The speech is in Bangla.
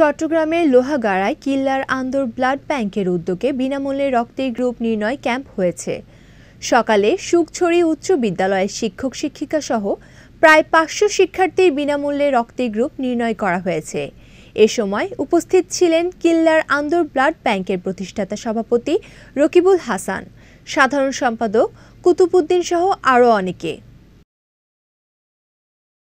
চট্টগ্রামের লোহাগাড়ায় কিল্লার আন্দর ব্লাড ব্যাংকের উদ্যোগে বিনামূল্যে রক্তের গ্রুপ নির্ণয় ক্যাম্প হয়েছে সকালে সুখছড়ি উচ্চ বিদ্যালয়ের শিক্ষক শিক্ষিকা সহ প্রায় পাঁচশো শিক্ষার্থীর বিনামূল্যে রক্তের গ্রুপ নির্ণয় করা হয়েছে এ সময় উপস্থিত ছিলেন কিল্লার আন্দর ব্লাড ব্যাংকের প্রতিষ্ঠাতা সভাপতি রকিবুল হাসান সাধারণ সম্পাদক কুতুবুদ্দিন সহ আরও অনেকে